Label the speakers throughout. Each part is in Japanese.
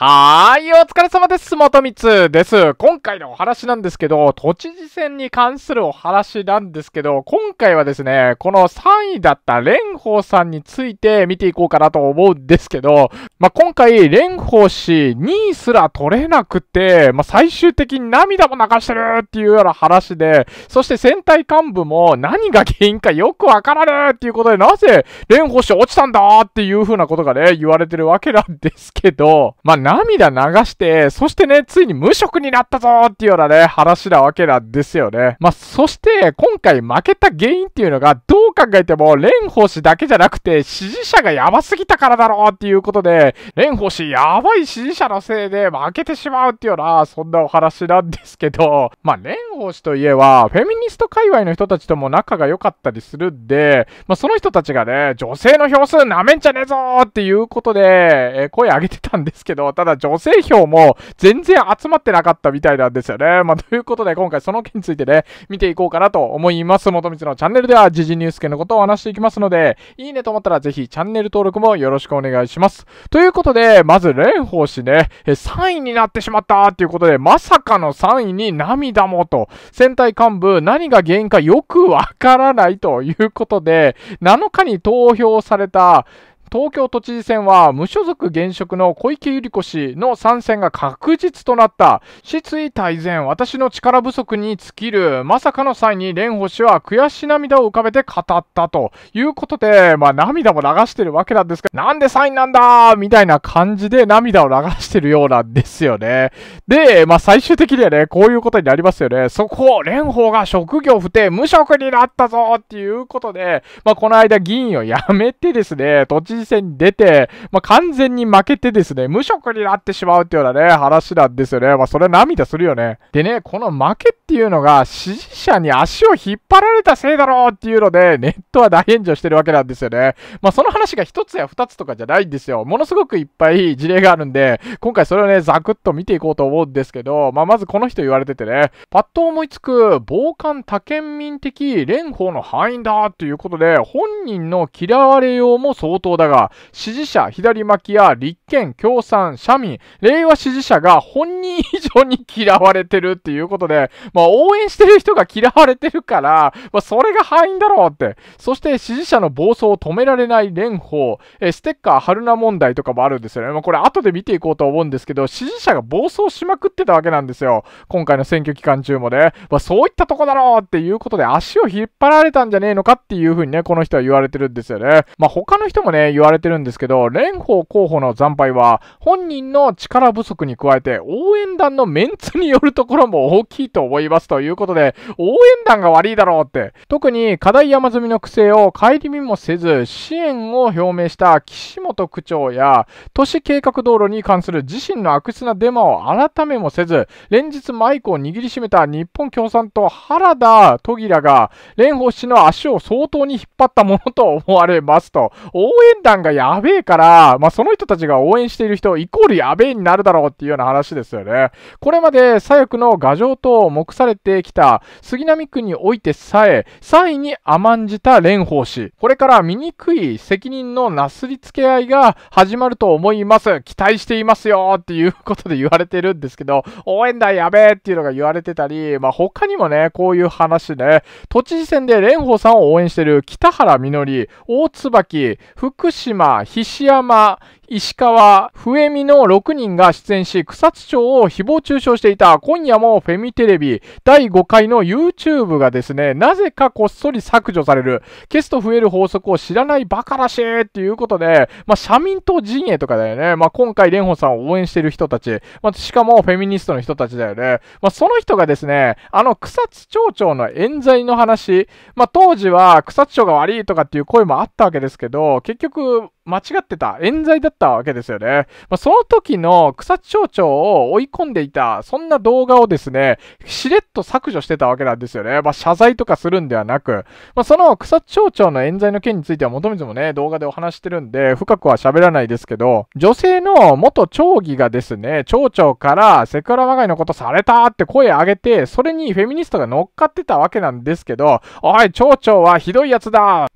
Speaker 1: はーい、お疲れ様です。元光です。今回のお話なんですけど、都知事選に関するお話なんですけど、今回はですね、この3位だった蓮舫さんについて見ていこうかなと思うんですけど、まあ、今回、蓮舫氏2位すら取れなくて、まあ、最終的に涙も流してるっていうような話で、そして選対幹部も何が原因かよくわからねえっていうことで、なぜ蓮舫氏落ちたんだっていうふうなことがね、言われてるわけなんですけど、まあ涙流して、そしてね、ついに無職になったぞーっていうようなね、話なわけなんですよね。まあ、そして、今回負けた原因っていうのが、どう考えても、蓮舫氏だけじゃなくて、支持者がやばすぎたからだろうっていうことで、蓮舫氏やばい支持者のせいで負けてしまうっていうような、そんなお話なんですけど、まあ、蓮舫氏といえば、フェミニスト界隈の人たちとも仲が良かったりするんで、まあ、その人たちがね、女性の票数なめんじゃねえぞっていうことで、え声上げてたんですけど、ただ女性票も全然集まってなかったみたいなんですよね。まあ、ということで今回その件についてね、見ていこうかなと思います。元光のチャンネルでは、時事ニュースのことを話していきますので、いいねと思ったらぜひチャンネル登録もよろしくお願いします。ということで、まず蓮舫氏ね、3位になってしまったということで、まさかの3位に涙もと、戦隊幹部何が原因かよくわからないということで、7日に投票された東京都知事選は無所属現職の小池百合子氏の参戦が確実となった。失意大前、私の力不足に尽きる。まさかの際に蓮舫氏は悔し涙を浮かべて語ったということで、まあ涙も流してるわけなんですが、なんでサインなんだーみたいな感じで涙を流してるようなんですよね。で、まあ最終的にはね、こういうことになりますよね。そこ、を蓮舫が職業不定、無職になったぞっていうことで、まあこの間議員を辞めてですね、都知事人戦に出て、まあ、完全に負けてですね、無職になってしまうっていうようなね、話なんですよね。まあ、それ涙するよね。でね、この負けっていうのが、支持者に足を引っ張られたせいだろうっていうので、ネットは大炎上してるわけなんですよね。まあ、その話が1つや2つとかじゃないんですよ。ものすごくいっぱい事例があるんで、今回それをね、ザクッと見ていこうと思うんですけど、まあ、まずこの人言われててね、パッと思いつく、傍観多県民的蓮舫の範囲だということで、本人の嫌われようも相当だが、支持者、左巻きや立憲、共産、社民、令和支持者が本人以上に嫌われてるっていうことで、まあ応援してる人が嫌われてるから、まあそれが敗因だろうって。そして支持者の暴走を止められない蓮舫、えステッカー春菜問題とかもあるんですよね。まあこれ後で見ていこうと思うんですけど、支持者が暴走しまくってたわけなんですよ。今回の選挙期間中もね。まあそういったとこだろうっていうことで足を引っ張られたんじゃねえのかっていうふうにね、この人は言われてるんですよね。まあ他の人もね、言われてるんですけど、蓮舫候補の惨敗は、本人の力不足に加えて、応援団のメンツによるところも大きいと思いますということで、応援団が悪いだろうって、特に課題山積みの苦を顧みもせず、支援を表明した岸本区長や、都市計画道路に関する自身の悪質なデマを改めもせず、連日マイクを握りしめた日本共産党原田都議らが、蓮舫氏の足を相当に引っ張ったものと思われますと、応援団感がやべえから、まあ、その人たちが応援している人、イコールやべえになるだろうっていうような話ですよね。これまで左翼の牙城と目されてきた杉並区においてさえ、3位に甘んじた蓮舫氏。これから醜い責任のなすりつけ合いが始まると思います。期待していますよっていうことで言われてるんですけど、応援団やべえっていうのが言われてたり、まあ、他にもね、こういう話ね、都知事選で蓮舫さんを応援してる北原みのり、大椿、福福島、菱山、石川、笛見の6人が出演し、草津町を誹謗中傷していた、今夜もフェミテレビ第5回の YouTube がですね、なぜかこっそり削除される、消すと増える法則を知らないバカらしいっていうことで、まあ、社民党陣営とかだよね。まあ、今回、蓮舫さんを応援してる人たち、まあ、しかもフェミニストの人たちだよね。まあ、その人がですね、あの草津町長の冤罪の話、まあ、当時は草津町が悪いとかっていう声もあったわけですけど、結局、間違ってた、冤罪だったわけですよね。まあ、その時の草津町長を追い込んでいた、そんな動画をですね、しれっと削除してたわけなんですよね。まあ、謝罪とかするんではなく、まあ、その草津町長の冤罪の件については、元水もね、動画でお話してるんで、深くは喋らないですけど、女性の元町議がですね、町長からセクハラまがいのことされたって声上げて、それにフェミニストが乗っかってたわけなんですけど、おい、町長はひどいやつだ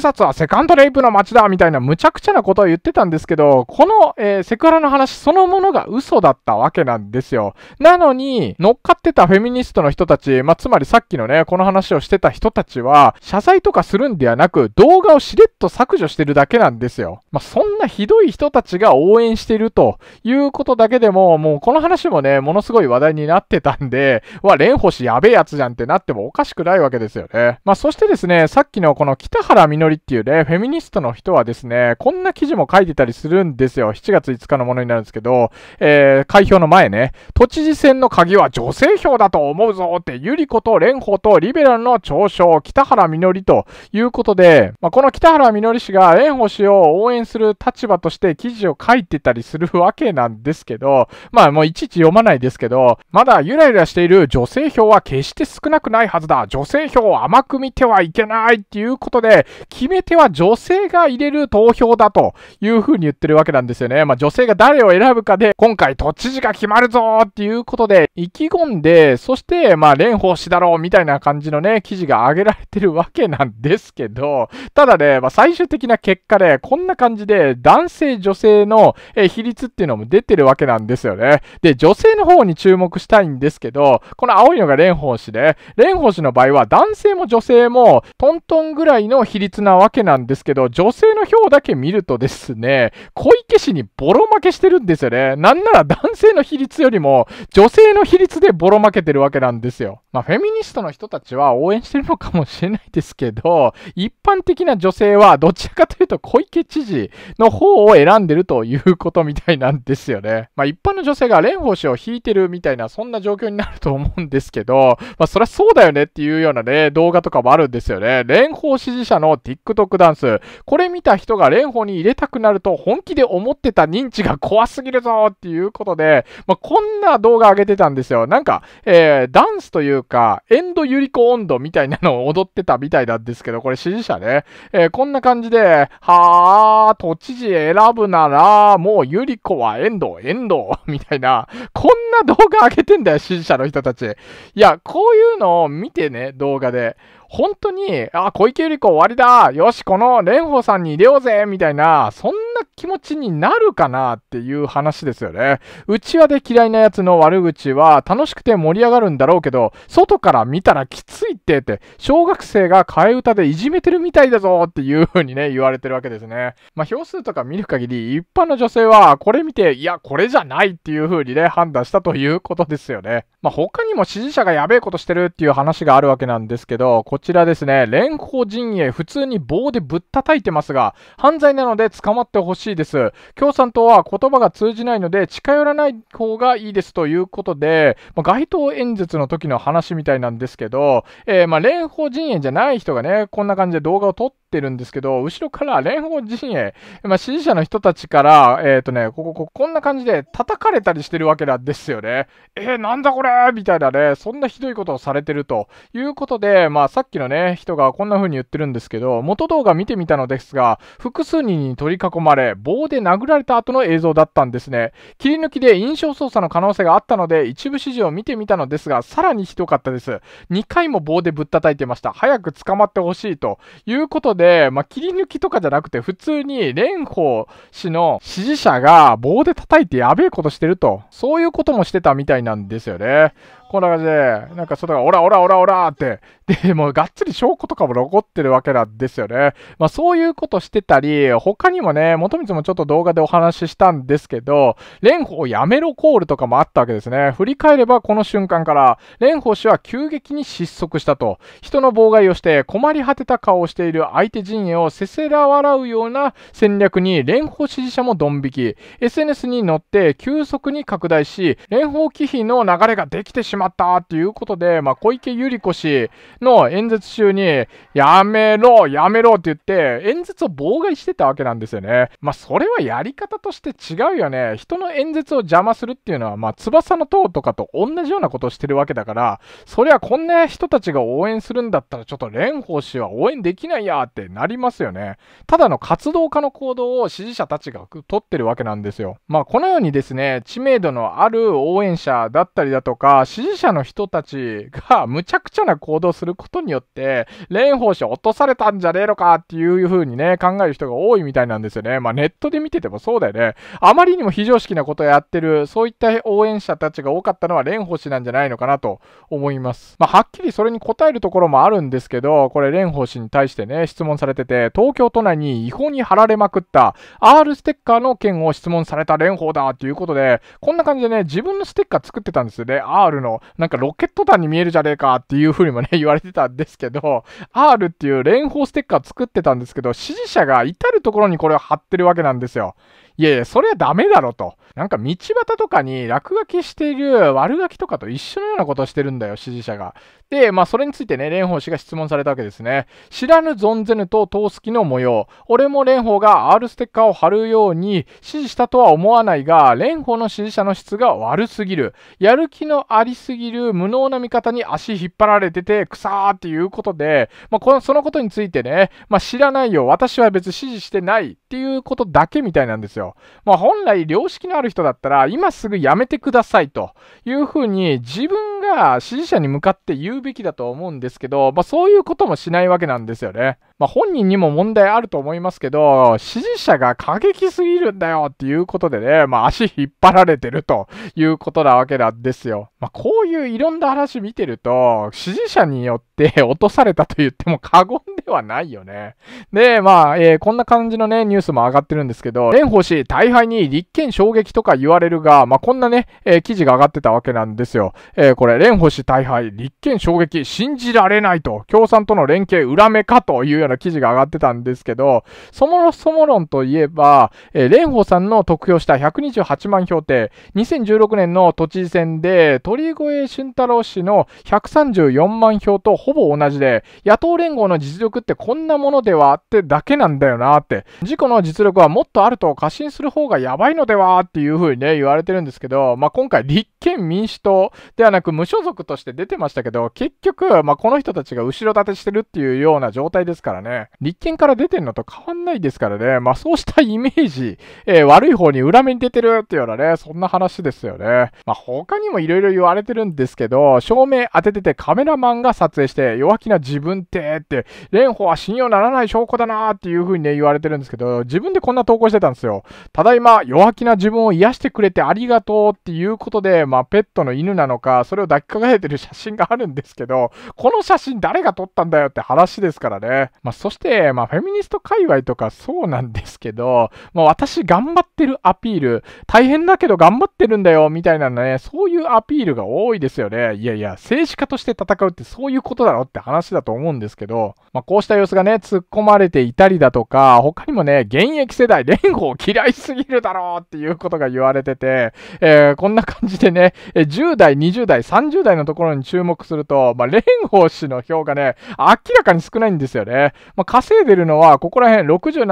Speaker 1: 草津はセカンドレイプの街だみたいなむちゃくちゃなことを言ってたんですけど、この、えー、セクハラの話そのものが嘘だったわけなんですよ。なのに、乗っかってたフェミニストの人たち、まあ、つまりさっきのね、この話をしてた人たちは、謝罪とかするんではなく、動画をしれっと削除してるだけなんですよ。まあ、そんなひどい人たちが応援してるということだけでも、もうこの話もね、ものすごい話題になってたんで、わ、蓮星やべえやつじゃんってなってもおかしくないわけですよね。まあ、そしてですね、さっきのこの北原りっていうね、フェミニストの人はですね、こんな記事も書いてたりするんですよ。7月5日のものになるんですけど、えー、開票の前ね、都知事選の鍵は女性票だと思うぞって、ゆり子と蓮舫とリベラルの長所、北原みのりということで、まあ、この北原みのり氏が蓮舫氏を応援する立場として記事を書いてたりするわけなんですけど、まあもういちいち読まないですけど、まだゆらゆらしている女性票は決して少なくないはずだ。女性票を甘く見てはいけないっていうことで、決め手は女性が入れる投票だというふうに言ってるわけなんですよね。まあ、女性が誰を選ぶかで、今回都知事が決まるぞっていうことで、意気込んで、そして、まあ、蓮舫氏だろうみたいな感じのね、記事が上げられてるわけなんですけど、ただね、まあ、最終的な結果で、こんな感じで、男性女性の比率っていうのも出てるわけなんですよね。で、女性の方に注目したいんですけど、この青いのが蓮舫氏で、蓮舫氏の場合は男性も女性もトントンぐらいの比率なわけなんですけど、女性の票だけ見るとですね、小池氏にボロ負けしてるんですよね。なんなら男性の比率よりも、女性の比率でボロ負けてるわけなんですよ。まあ、フェミニストの人たちは応援してるのかもしれないですけど、一般的な女性はどちらかというと小池知事の方を選んでるということみたいなんですよね。まあ、一般の女性が蓮舫氏を引いてるみたいな、そんな状況になると思うんですけど、まあ、そりゃそうだよねっていうようなね、動画とかもあるんですよね。蓮舫支持者の TikTok ダンス。これ見た人が蓮舫に入れたくなると本気で思ってた認知が怖すぎるぞっていうことで、まあ、こんな動画上げてたんですよ。なんか、えー、ダンスというか、エンドユリコ温度みたいなのを踊ってたみたいなんですけど、これ支持者ね。えー、こんな感じで、はー、都知事選ぶなら、もうユリコはエンド、エンド、みたいな、こんな動画上げてんだよ、支持者の人たち。いや、こういうのを見てね、動画で。本当に、あ、小池百合子終わりだよし、この蓮舫さんに入れようぜみたいな、そんな気持ちになるかなっていう話ですよね。うちわで嫌いなやつの悪口は楽しくて盛り上がるんだろうけど、外から見たらきついってって、小学生が替え歌でいじめてるみたいだぞっていう風にね、言われてるわけですね。まあ、票数とか見る限り、一般の女性はこれ見て、いや、これじゃないっていう風にね、判断したということですよね。まあ、他にも支持者がやべえことしてるっていう話があるわけなんですけど、こちらですね、連邦陣営普通に棒でぶったたいてますが、犯罪なので捕まってほしいしいです。共産党は言葉が通じないので近寄らない方がいいですということで、まあ、街頭演説の時の話みたいなんですけど、えー、まあ、蓮舫陣営じゃない人がね、こんな感じで動画を撮っててるんですけど、後ろから連合自身へ、まあ、支持者の人たちから、えっ、ー、とね、ここ、こ、こんな感じで叩かれたりしてるわけなんですよね。えー、なんだこれみたいなね、そんなひどいことをされてるということで、まあ、さっきのね、人がこんな風に言ってるんですけど、元動画見てみたのですが、複数人に取り囲まれ、棒で殴られた後の映像だったんですね。切り抜きで印象操作の可能性があったので、一部指示を見てみたのですが、さらにひどかったです。2回も棒でぶったたいてました。早く捕まってほしいということで、で、まあ、切り抜きとかじゃなくて、普通に蓮舫氏の支持者が棒で叩いてやべえことしてると、そういうこともしてたみたいなんですよね。こんな感じで、なんか外がオラオラオラオラって、で、もうがっつり証拠とかも残ってるわけなんですよね。まあそういうことしてたり、他にもね、元光もちょっと動画でお話ししたんですけど、蓮舫やめろコールとかもあったわけですね。振り返ればこの瞬間から、蓮舫氏は急激に失速したと。人の妨害をして困り果てた顔をしている相手陣営をせせら笑うような戦略に蓮舫支持者もドン引き。SNS に乗って急速に拡大し、蓮舫忌避の流れができてしまう。しまったということで、まあ、小池百合子氏の演説中に、やめろ、やめろって言って、演説を妨害してたわけなんですよね。まあ、それはやり方として違うよね。人の演説を邪魔するっていうのは、まあ、翼の塔とかと同じようなことをしてるわけだから、そりゃこんな人たちが応援するんだったら、ちょっと蓮舫氏は応援できないやってなりますよね。ただの活動家の行動を支持者たちが取ってるわけなんですよ。まあ、このようにですね、知名度のある応援者だったりだとか、支持事者の人たちがむちゃくちゃな行動することによって、蓮舫氏落とされたんじゃねえのかっていう風にね、考える人が多いみたいなんですよね。まあネットで見ててもそうだよね。あまりにも非常識なことをやってる、そういった応援者たちが多かったのは蓮舫氏なんじゃないのかなと思います。まあはっきりそれに答えるところもあるんですけど、これ蓮舫氏に対してね、質問されてて、東京都内に違法に貼られまくった R ステッカーの件を質問された蓮舫だっていうことで、こんな感じでね、自分のステッカー作ってたんですよね。R のなんかロケット弾に見えるじゃねえかっていうふうにもね、言われてたんですけど、R っていう連邦ステッカー作ってたんですけど、支持者が至るところにこれを貼ってるわけなんですよ。いやいや、それはダメだろと。なんか道端とかに落書きしている悪ガキとかと一緒のようなことしてるんだよ、支持者が。で、まあ、それについてね、蓮舫氏が質問されたわけですね。知らぬ存ぜぬと通す気の模様。俺も蓮舫が R ステッカーを貼るように指示したとは思わないが、蓮舫の支持者の質が悪すぎる。やる気のありすぎる無能な味方に足引っ張られてて、くさーっていうことで、まあ、この、そのことについてね、まあ、知らないよ。私は別に指示してないっていうことだけみたいなんですよ。まあ、本来良識のある人だったら、今すぐやめてくださいというふうに自分が支持者に向かって言うべきだと思うんですけど、まあ、そういうこともしないわけなんですよね。まあ、本人にも問題あると思いますけど、支持者が過激すぎるんだよっていうことでね、まあ、足引っ張られてるということなわけなんですよ。まあ、こういういろんな話見てると、支持者によって落とされたと言っても過言ではないよね。で、まあ、えー、こんな感じのね、ニュースも上がってるんですけど、蓮舫氏、大敗に立憲衝撃とか言われるが、まあ、こんなね、えー、記事が上がってたわけなんですよ。えー、これ、蓮舫氏大敗、立憲衝撃、信じられないと、共産との連携裏目かというような記事が上がってたんですけど、そもそも論といえば、えー、蓮舫さんの得票した128万票って、2016年の都知事選で鳥越俊太郎氏の134万票とほぼ同じで、野党連合の実力ってこんなものではってだけなんだよなって、事故の実力はもっとあると過信する方がやばいのではっていうふうにね、言われてるんですけど、まあ、今回立県民主党ではなく無所属として出てましたけど、結局、まあ、この人たちが後ろ盾してるっていうような状態ですからね、立憲から出てるのと変わんないですからね、まあ、そうしたイメージ、えー、悪い方に裏目に出てるっていうようなね、そんな話ですよね。まあ、他にも色々言われてるんですけど、照明当てててカメラマンが撮影して、弱気な自分ってって、蓮舫は信用ならない証拠だなっていう風にね、言われてるんですけど、自分でこんな投稿してたんですよ。ただいま、弱気な自分を癒してくれてありがとうっていうことで、ままあ、ペットの犬なのか、それを抱きかかえてる写真があるんですけど、この写真誰が撮ったんだよって話ですからね。まあ、そして、まあ、フェミニスト界隈とかそうなんですけど、まあ、私頑張ってるアピール、大変だけど頑張ってるんだよ、みたいなね、そういうアピールが多いですよね。いやいや、政治家として戦うってそういうことだろって話だと思うんですけど、まあ、こうした様子がね、突っ込まれていたりだとか、他にもね、現役世代、蓮舫嫌いすぎるだろうっていうことが言われてて、えー、こんな感じでね、10代、20代、30代のところに注目すると、まあ、蓮舫氏の票がね、明らかに少ないんですよね。まあ、稼いでるのは、ここら辺、60、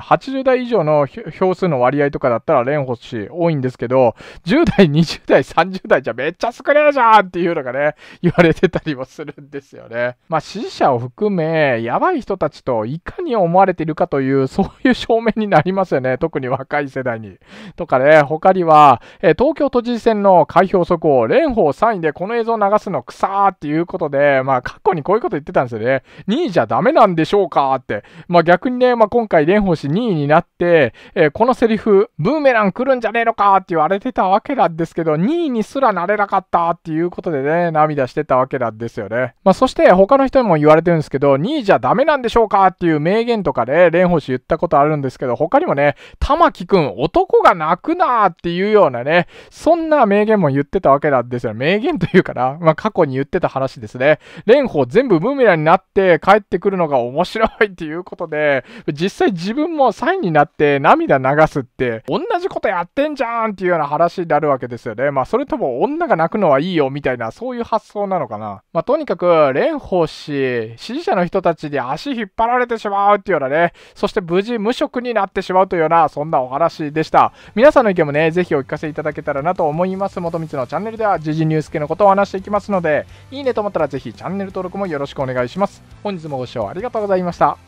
Speaker 1: 70、80代以上の票数の割合とかだったら蓮舫氏多いんですけど、10代、20代、30代じゃめっちゃ少ねえじゃんっていうのがね、言われてたりもするんですよね。まあ、支持者を含め、やばい人たちといかに思われているかという、そういう証明になりますよね。特に若い世代に。とかね、他には、え東京都知事選の開票速報、蓮舫3位でこの映像を流すのくさーっていうことで、まあ、過去にこういうこと言ってたんですよね。2位じゃダメなんでしょうかって。まあ、逆にね、まあ、今回蓮舫氏2位になって、えー、このセリフ、ブーメラン来るんじゃねえのかって言われてたわけなんですけど、2位にすらなれなかったっていうことでね、涙してたわけなんですよね。まあ、そして他の人にも言われてるんですけど、2位じゃダメなんでしょうかっていう名言とかで、蓮舫氏言ったことあるんですけど、他にもね、玉木くん、男が泣くなーっていうようなね、そんな名言言も言ってたわけなんですよ。名言というかな。まあ、過去に言ってた話ですね。蓮舫全部ムーミラになって帰ってくるのが面白いっていうことで、実際自分もサインになって涙流すって、同じことやってんじゃんっていうような話になるわけですよね。まあ、それとも女が泣くのはいいよみたいな、そういう発想なのかな。まあ、とにかく、蓮舫氏、支持者の人たちに足引っ張られてしまうっていうようなね、そして無事無職になってしまうというような、そんなお話でした。皆さんの意見もね、ぜひお聞かせいただけたらなと思います。元光のチャンネルでは時事ニュース系のことを話していきますのでいいねと思ったらぜひチャンネル登録もよろしくお願いします本日もご視聴ありがとうございました